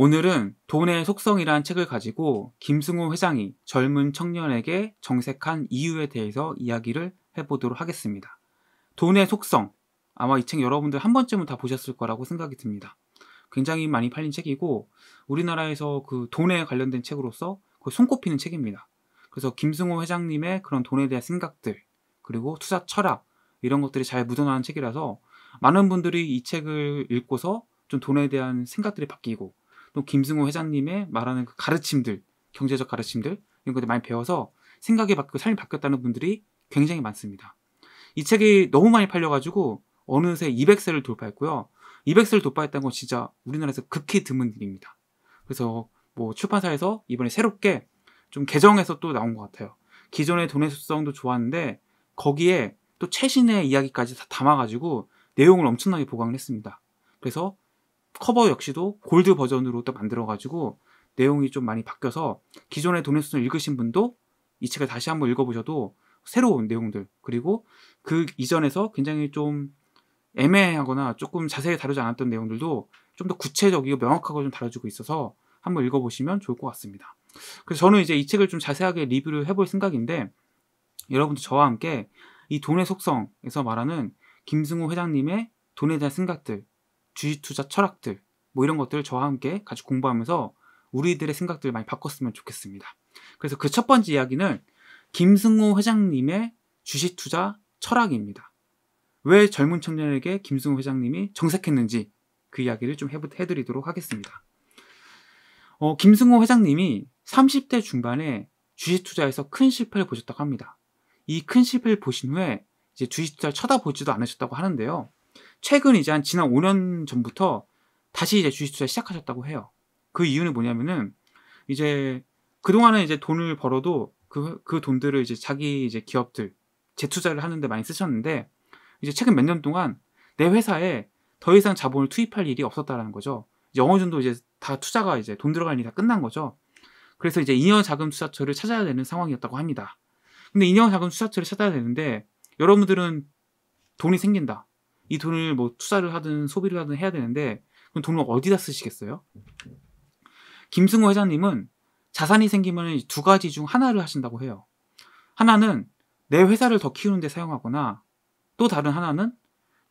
오늘은 돈의 속성이란 책을 가지고 김승우 회장이 젊은 청년에게 정색한 이유에 대해서 이야기를 해보도록 하겠습니다. 돈의 속성. 아마 이 책 여러분들 한 번쯤은 다 보셨을 거라고 생각이 듭니다. 굉장히 많이 팔린 책이고 우리나라에서 그 돈에 관련된 책으로서 그 손꼽히는 책입니다. 그래서 김승호 회장님의 그런 돈에 대한 생각들 그리고 투자 철학 이런 것들이 잘 묻어나는 책이라서 많은 분들이 이 책을 읽고서 좀 돈에 대한 생각들이 바뀌고 김승호 회장님의 말하는 그 가르침들, 경제적 가르침들 이런 것들 많이 배워서 생각이 바뀌고 그 삶이 바뀌었다는 분들이 굉장히 많습니다. 이 책이 너무 많이 팔려가지고 어느새 200세를 돌파했고요. 200세를 돌파했다는 건 진짜 우리나라에서 극히 드문 일입니다. 그래서 뭐 출판사에서 이번에 새롭게 좀 개정해서 또 나온 것 같아요. 기존의 돈의 수성도 좋았는데 거기에 또 최신의 이야기까지 다 담아가지고 내용을 엄청나게 보강을 했습니다. 그래서 커버 역시도 골드 버전으로 또 만들어가지고 내용이 좀 많이 바뀌어서 기존의 도네스톤 읽으신 분도 이 책을 다시 한번 읽어보셔도 새로운 내용들 그리고 그 이전에서 굉장히 좀 애매하거나 조금 자세히 다루지 않았던 내용들도 좀 더 구체적이고 명확하게 좀 다뤄지고 있어서 한번 읽어보시면 좋을 것 같습니다. 그래서 저는 이제 이 책을 좀 자세하게 리뷰를 해볼 생각인데 여러분들 저와 함께 이 돈의 속성에서 말하는 김승우 회장님의 돈에 대한 생각들 주식 투자 철학들 뭐 이런 것들을 저와 함께 같이 공부하면서 우리들의 생각들을 많이 바꿨으면 좋겠습니다. 그래서 그 첫 번째 이야기는 김승호 회장님의 주식 투자 철학입니다. 왜 젊은 청년에게 김승호 회장님이 정색했는지 그 이야기를 좀 해드리도록 하겠습니다. 어, 김승호 회장님이 30대 중반에 주식 투자에서 큰 실패를 보셨다고 합니다. 이 큰 실패를 보신 후에 이제 주식 투자를 쳐다보지도 않으셨다고 하는데요. 최근 이제 한 지난 5년 전부터 다시 이제 주식 투자 시작하셨다고 해요. 그 이유는 뭐냐면은 이제 그동안은 이제 돈을 벌어도 그, 그 돈들을 이제 자기 이제 기업들 재투자를 하는데 많이 쓰셨는데 이제 최근 몇 년 동안 내 회사에 더 이상 자본을 투입할 일이 없었다라는 거죠. 이제 어느 정도 이제 다 투자가 이제 돈 들어갈 일이 다 끝난 거죠. 그래서 이제 인형 자금 투자처를 찾아야 되는 상황이었다고 합니다. 근데 인형 자금 투자처를 찾아야 되는데 여러분들은 돈이 생긴다. 이 돈을 뭐 투자를 하든 소비를 하든 해야 되는데 그럼 돈을 어디다 쓰시겠어요? 김승호 회장님은 자산이 생기면 두 가지 중 하나를 하신다고 해요. 하나는 내 회사를 더 키우는 데 사용하거나 또 다른 하나는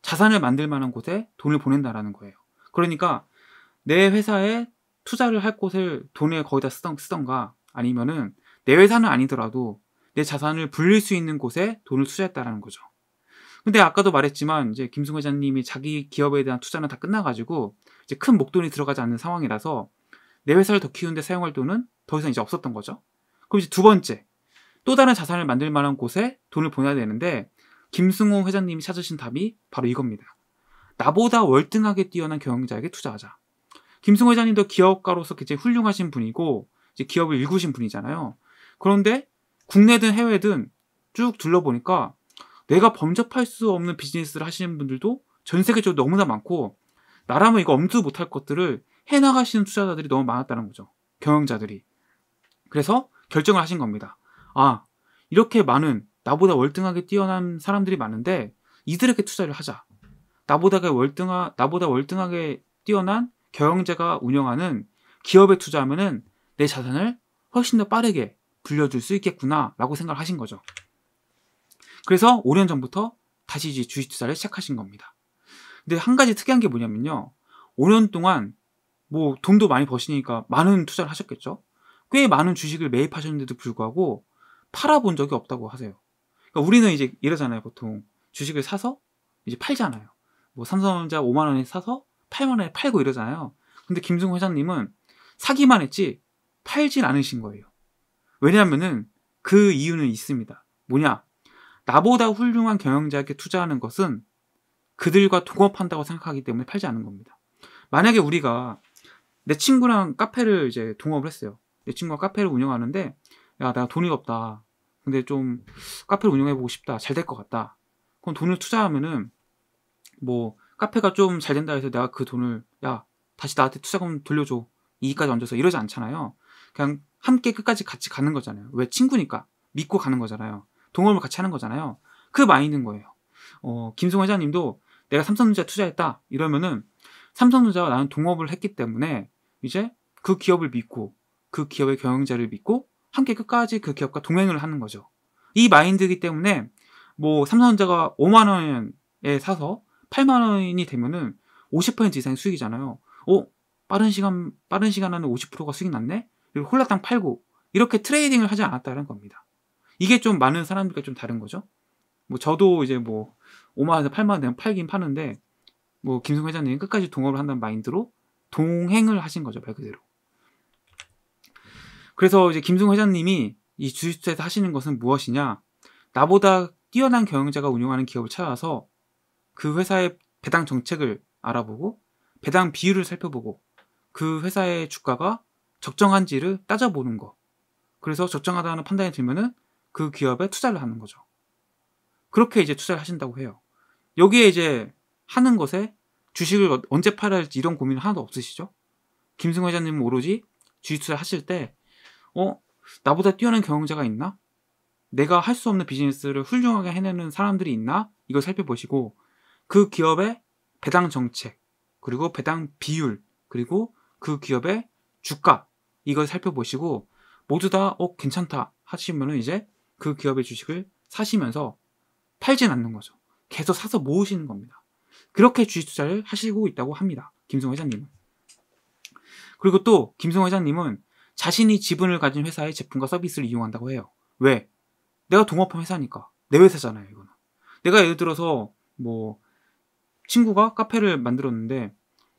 자산을 만들 만한 곳에 돈을 보낸다라는 거예요. 그러니까 내 회사에 투자를 할 곳을 돈에 거의다 쓰던, 쓰던가 아니면은 내 회사는 아니더라도 내 자산을 불릴 수 있는 곳에 돈을 투자했다라는 거죠. 근데 아까도 말했지만 이제 김승 회장님이 자기 기업에 대한 투자는 다 끝나가지고 이제 큰 목돈이 들어가지 않는 상황이라서 내 회사를 더 키우는데 사용할 돈은 더 이상 이제 없었던 거죠. 그럼 이제 두 번째 또 다른 자산을 만들 만한 곳에 돈을 보내야 되는데 김승호 회장님이 찾으신 답이 바로 이겁니다. 나보다 월등하게 뛰어난 경영자에게 투자하자. 김승호 회장님도 기업가로서 굉장히 훌륭하신 분이고 이제 기업을 일구신 분이잖아요. 그런데 국내든 해외든 쭉 둘러보니까 내가 범접할 수 없는 비즈니스를 하시는 분들도 전 세계적으로 너무나 많고 나라면 이거 엄두 못할 것들을 해나가시는 투자자들이 너무 많았다는 거죠. 경영자들이. 그래서 결정을 하신 겁니다. 아, 이렇게 많은 나보다 월등하게 뛰어난 사람들이 많은데 이들에게 투자를 하자. 나보다 월등하 나보다 월등하게 뛰어난 경영자가 운영하는 기업에 투자하면은 내 자산을 훨씬 더 빠르게 불려줄 수 있겠구나라고 생각을 하신 거죠. 그래서 5년 전부터 다시 이제 주식 투자를 시작하신 겁니다. 근데 한 가지 특이한 게 뭐냐면요. 5년 동안 뭐 돈도 많이 버시니까 많은 투자를 하셨겠죠? 꽤 많은 주식을 매입하셨는데도 불구하고 팔아본 적이 없다고 하세요. 그러니까 우리는 이제 이러잖아요. 보통 주식을 사서 이제 팔잖아요. 뭐 삼성전자 5만 원에 사서 8만 원에 팔고 이러잖아요. 근데 김승호 회장님은 사기만 했지 팔진 않으신 거예요. 왜냐하면그 이유는 있습니다. 뭐냐? 나보다 훌륭한 경영자에게 투자하는 것은 그들과 동업한다고 생각하기 때문에 팔지 않는 겁니다. 만약에 우리가 내 친구랑 카페를 이제 동업을 했어요. 내 친구가 카페를 운영하는데 야, 내가 돈이 없다. 근데 좀 카페를 운영해보고 싶다. 잘 될 것 같다. 그럼 돈을 투자하면은 뭐 카페가 좀 잘 된다 해서 내가 그 돈을 야 다시 나한테 투자금 돌려줘 이익까지 얹어서 이러지 않잖아요. 그냥 함께 끝까지 같이 가는 거잖아요. 왜 친구니까 믿고 가는 거잖아요. 동업을 같이 하는 거잖아요. 그 마인드인 거예요. 어, 김승호 회장님도 내가 삼성전자 투자했다 이러면은 삼성전자와 나는 동업을 했기 때문에 이제 그 기업을 믿고 그 기업의 경영자를 믿고 함께 끝까지 그 기업과 동행을 하는 거죠. 이 마인드이기 때문에 뭐 삼성전자가 5만 원에 사서 8만 원이 되면은 50% 이상의 수익이잖아요. 어, 빠른 시간 빠른 시간 안에 50%가 수익 났네. 그리고 홀라당 팔고 이렇게 트레이딩을 하지 않았다는 겁니다. 이게 좀 많은 사람들과 좀 다른 거죠. 뭐 저도 이제 뭐 5만 원에서 8만 원 되면 팔긴 파는데 뭐 김승 회장님 끝까지 동업을 한다는 마인드로 동행을 하신 거죠 말 그대로. 그래서 이제 김승 회장님이 이 주식투자에서 하시는 것은 무엇이냐? 나보다 뛰어난 경영자가 운영하는 기업을 찾아서 그 회사의 배당 정책을 알아보고 배당 비율을 살펴보고 그 회사의 주가가 적정한지를 따져보는 거. 그래서 적정하다는 판단이 들면은 그 기업에 투자를 하는 거죠. 그렇게 이제 투자를 하신다고 해요. 여기에 이제 하는 것에 주식을 어, 언제 팔아야 할지 이런 고민 하나도 없으시죠? 김승호 회장님은 오로지 주식 투자 를 하실 때, 어, 나보다 뛰어난 경영자가 있나? 내가 할 수 없는 비즈니스를 훌륭하게 해내는 사람들이 있나? 이걸 살펴보시고, 그 기업의 배당 정책, 그리고 배당 비율, 그리고 그 기업의 주가, 이걸 살펴보시고, 모두 다, 어, 괜찮다 하시면은 이제 그 기업의 주식을 사시면서 팔진 않는 거죠. 계속 사서 모으시는 겁니다. 그렇게 주식 투자를 하시고 있다고 합니다. 김승호 회장님은. 그리고 또 김승호 회장님은 자신이 지분을 가진 회사의 제품과 서비스를 이용한다고 해요. 왜? 내가 동업한 회사니까. 내 회사잖아요, 이거는. 내가 예를 들어서 뭐 친구가 카페를 만들었는데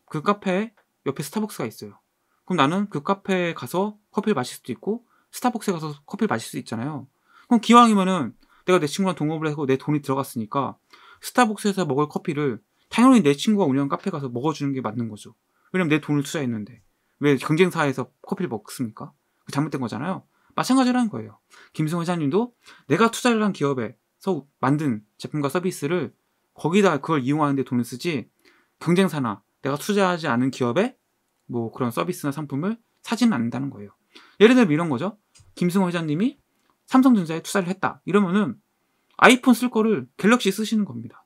그 카페 옆에 스타벅스가 있어요. 그럼 나는 그 카페에 가서 커피를 마실 수도 있고 스타벅스에 가서 커피를 마실 수 있잖아요. 그럼 기왕이면은 내가 내 친구랑 동업을 하고 내 돈이 들어갔으니까 스타벅스에서 먹을 커피를 당연히 내 친구가 운영하 카페 가서 먹어주는 게 맞는 거죠. 왜냐면 내 돈을 투자했는데 왜 경쟁사에서 커피를 먹습니까? 잘못된 거잖아요. 마찬가지라는 거예요. 김승호 회장님도 내가 투자를 한 기업에서 만든 제품과 서비스를 거기다 그걸 이용하는데 돈을 쓰지 경쟁사나 내가 투자하지 않은 기업에 뭐 그런 서비스나 상품을 사지는 않는다는 거예요. 예를 들면 이런 거죠. 김승호 회장님이 삼성전자에 투자를 했다. 이러면은 아이폰 쓸 거를 갤럭시 쓰시는 겁니다.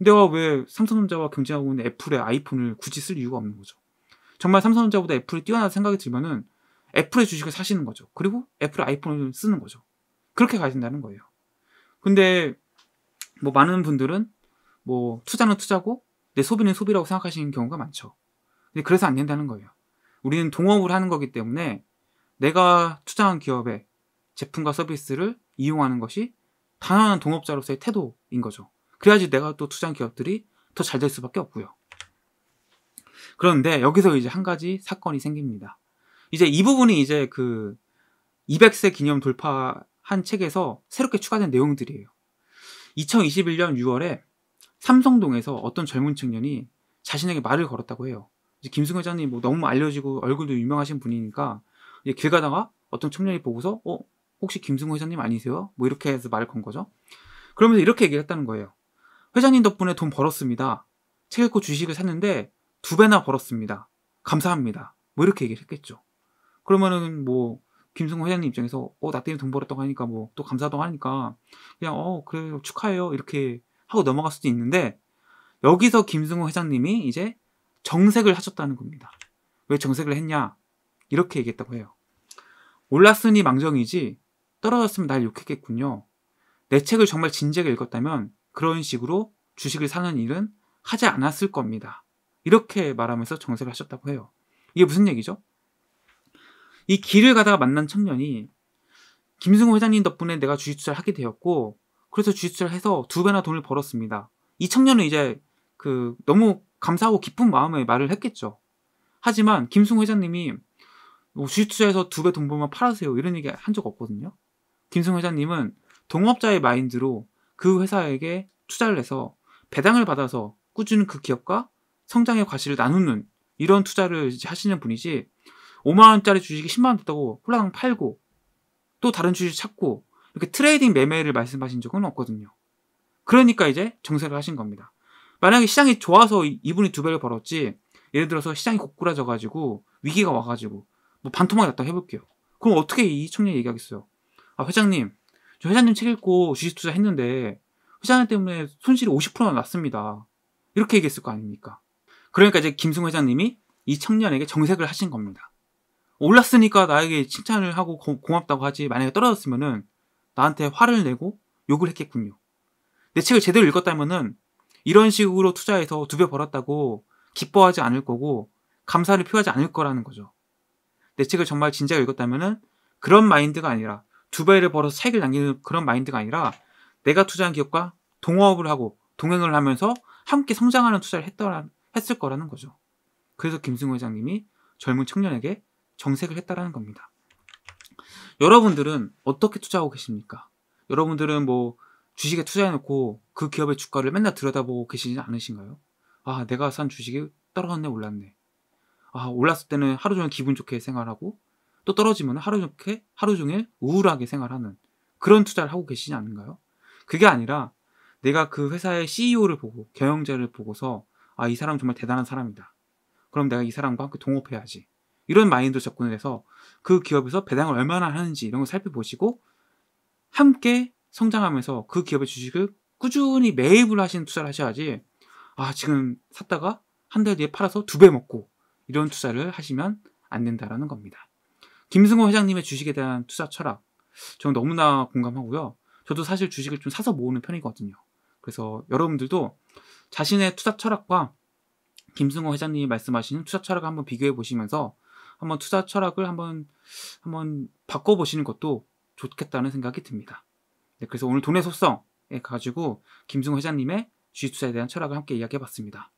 내가 왜 삼성전자와 경쟁하고 있는 애플의 아이폰을 굳이 쓸 이유가 없는 거죠. 정말 삼성전자보다 애플이 뛰어나다 생각이 들면은 애플의 주식을 사시는 거죠. 그리고 애플의 아이폰을 쓰는 거죠. 그렇게 가신다는 거예요. 근데 뭐 많은 분들은 뭐 투자는 투자고 내 소비는 소비라고 생각하시는 경우가 많죠. 근데 그래서 안 된다는 거예요. 우리는 동업을 하는 거기 때문에 내가 투자한 기업에 제품과 서비스를 이용하는 것이 당연한 동업자로서의 태도인 거죠. 그래야지 내가 또 투자한 기업들이 더 잘 될 수밖에 없고요. 그런데 여기서 이제 한 가지 사건이 생깁니다. 이제 이 부분이 이제 그 200세 기념 돌파한 책에서 새롭게 추가된 내용들이에요. 2021년 6월에 삼성동에서 어떤 젊은 청년이 자신에게 말을 걸었다고 해요. 이제 김승 회장님 뭐 너무 알려지고 얼굴도 유명하신 분이니까 이제 길 가다가 어떤 청년이 보고서 어 혹시 김승호 회장님 아니세요? 뭐 이렇게 해서 말을 건 거죠. 그러면서 이렇게 얘기를 했다는 거예요. 회장님 덕분에 돈 벌었습니다. 책 읽고 주식을 샀는데 두 배나 벌었습니다. 감사합니다. 뭐 이렇게 얘기를 했겠죠. 그러면은 뭐 김승호 회장님 입장에서 어 나 때문에 돈 벌었다고 하니까 뭐 또 감사하다고 하니까 그냥 어 그래 축하해요 이렇게 하고 넘어갈 수도 있는데 여기서 김승호 회장님이 이제 정색을 하셨다는 겁니다. 왜 정색을 했냐 이렇게 얘기했다고 해요. 올랐으니 망정이지 떨어졌으면 날 욕했겠군요. 내 책을 정말 진지하게 읽었다면 그런 식으로 주식을 사는 일은 하지 않았을 겁니다. 이렇게 말하면서 정색을 하셨다고 해요. 이게 무슨 얘기죠? 이 길을 가다가 만난 청년이 김승호 회장님 덕분에 내가 주식 투자를 하게 되었고 그래서 주식 투자를 해서 두 배나 돈을 벌었습니다. 이 청년은 이제 그 너무 감사하고 기쁜 마음에 말을 했겠죠. 하지만 김승호 회장님이 뭐 주식 투자해서 두 배 돈 벌면 팔아세요 이런 얘기 한 적 없거든요. 김승 회장님은 동업자의 마인드로 그 회사에게 투자를 해서 배당을 받아서 꾸준히 그 기업과 성장의 과실을 나누는 이런 투자를 하시는 분이지 5만원짜리 주식이 10만원 됐다고 홀랑 팔고 또 다른 주식 찾고 이렇게 트레이딩 매매를 말씀하신 적은 없거든요. 그러니까 이제 정세를 하신 겁니다. 만약에 시장이 좋아서 이분이 두 배를 벌었지 예를 들어서 시장이 고꾸라져가지고 위기가 와가지고 뭐 반토막이 났다 고 해볼게요. 그럼 어떻게 이 청년이 얘기하겠어요? 아 회장님 저 회장님 책 읽고 주식 투자 했는데 회장님 때문에 손실이 50%나 났습니다. 이렇게 얘기했을 거 아닙니까? 그러니까 이제 김승 회장님이 이 청년에게 정색을 하신 겁니다. 올랐으니까 나에게 칭찬을 하고 고, 고맙다고 하지 만약에 떨어졌으면은 나한테 화를 내고 욕을 했겠군요. 내 책을 제대로 읽었다면은 이런 식으로 투자해서 두 배 벌었다고 기뻐하지 않을 거고 감사를 표하지 않을 거라는 거죠. 내 책을 정말 진작 읽었다면은 그런 마인드가 아니라 두 배를 벌어서 차익을 남기는 그런 마인드가 아니라 내가 투자한 기업과 동업을 하고 동행을 하면서 함께 성장하는 투자를 했더라, 했을 거라는 거죠. 그래서 김승호 회장님이 젊은 청년에게 정색을 했다라는 겁니다. 여러분들은 어떻게 투자하고 계십니까? 여러분들은 뭐 주식에 투자해놓고 그 기업의 주가를 맨날 들여다보고 계시지 않으신가요? 아, 내가 산 주식이 떨어졌네, 올랐네. 아, 올랐을 때는 하루 종일 기분 좋게 생활하고 또 떨어지면 하루 종일, 하루 종일 우울하게 생활하는 그런 투자를 하고 계시지 않는가요? 그게 아니라 내가 그 회사의 CEO를 보고 경영자를 보고서 아, 이 사람 정말 대단한 사람이다. 그럼 내가 이 사람과 함께 동업해야지. 이런 마인드로 접근을 해서 그 기업에서 배당을 얼마나 하는지 이런 걸 살펴보시고 함께 성장하면서 그 기업의 주식을 꾸준히 매입을 하시는 투자를 하셔야지 아, 지금 샀다가 한 달 뒤에 팔아서 두 배 먹고 이런 투자를 하시면 안 된다라는 겁니다. 김승호 회장님의 주식에 대한 투자 철학 저는 너무나 공감하고요. 저도 사실 주식을 좀 사서 모으는 편이거든요. 그래서 여러분들도 자신의 투자 철학과 김승호 회장님이 말씀하시는 투자 철학을 한번 비교해 보시면서 한번 투자 철학을 한번 한번 바꿔 보시는 것도 좋겠다는 생각이 듭니다. 네, 그래서 오늘 돈의 속성에 가지고 김승호 회장님의 주식 투자에 대한 철학을 함께 이야기해 봤습니다.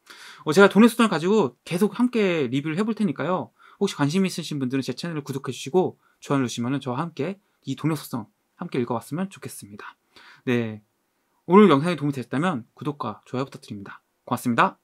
어, 제가 돈의 속성을 가지고 계속 함께 리뷰를 해볼 테니까요. 혹시 관심 있으신 분들은 제 채널을 구독해 주시고 좋아요 주시면 저와 함께 이 동력소성 함께 읽어봤으면 좋겠습니다. 네. 오늘 영상이 도움이 되셨다면 구독과 좋아요 부탁드립니다. 고맙습니다.